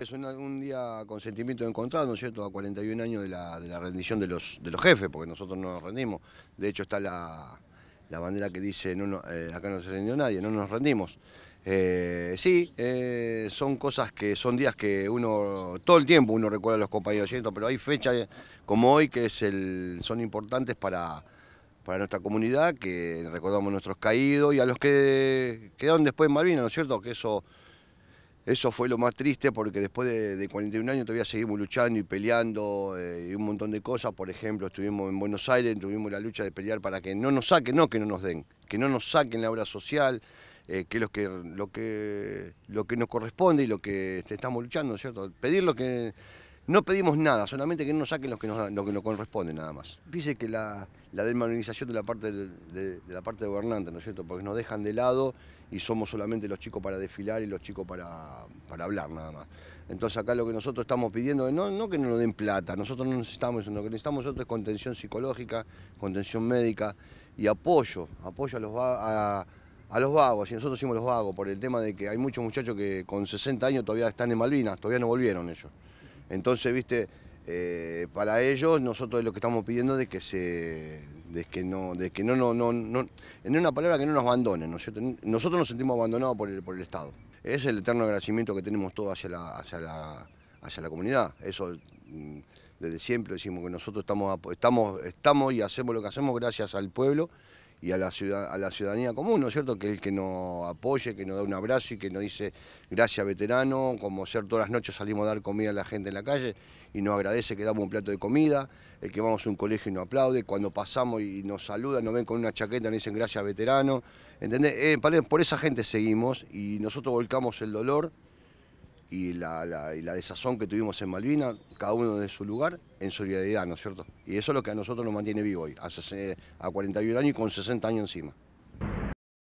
Es un, día con sentimiento encontrado, ¿no es cierto?, a 41 años de la, rendición de los, de los jefes, porque nosotros no nos rendimos. De hecho está la, bandera que dice, no, eh, acá no se rindió nadie, no nos rendimos. Eh, sí, eh, son cosas que son días que uno, todo el tiempo uno recuerda a los compañeros, ¿cierto? pero hay fechas como hoy que es el, son importantes para, para nuestra comunidad, que recordamos nuestros caídos y a los que quedaron después en Malvinas, ¿no es cierto? Que eso eso fue lo más triste porque después de, 41 años todavía seguimos luchando y peleando eh, y un montón de cosas. Por ejemplo, estuvimos en Buenos Aires, tuvimos la lucha de pelear para que no nos saquen, no que no nos den, que no nos saquen la obra social, eh, que, es que, lo que lo que nos corresponde y lo que estamos luchando, ¿cierto? Pedir lo que no pedimos nada, solamente que no nos saquen lo que nos, lo corresponde nada más. Dice que la, la de la parte de, la parte gobernante, ¿no es cierto? Porque nos dejan de lado y somos solamente los chicos para desfilar y los chicos para, para hablar nada más. Entonces acá lo que nosotros estamos pidiendo no, no que nos den plata, nosotros no necesitamos eso, lo que necesitamos nosotros es contención psicológica, contención médica y apoyo, apoyo a los a los vagos, y nosotros hicimos los vagos por el tema de que hay muchos muchachos que con 60 años todavía están en Malvinas, todavía no volvieron ellos. Entonces, viste, eh, para ellos nosotros lo que estamos pidiendo es de que se que no de que no no no, en una palabra que no nos abandonen nosotros nos sentimos abandonados por el, por el estado es el eterno agradecimiento que tenemos todos hacia la, hacia la comunidad eso mm, desde siempre decimos que nosotros estamos estamos estamos y hacemos lo que hacemos gracias al pueblo y a la, ciudad, a la ciudadanía común, ¿no es cierto? Que el que nos apoye, que nos da un abrazo y que nos dice gracias veterano, como ser todas las noches salimos a dar comida a la gente en la calle y nos agradece que damos un plato de comida, el que vamos a un colegio y nos aplaude, cuando pasamos y nos saludan, nos ven con una chaqueta, nos dicen gracias veterano, ¿entendés? Eh, por esa gente seguimos y nosotros volcamos el dolor y la, desazón que tuvimos en Malvina, cada uno de su lugar, en solidaridad, ¿no es cierto? Y eso es lo que a nosotros nos mantiene vivo hoy, hace, a 41 años y con 60 años encima.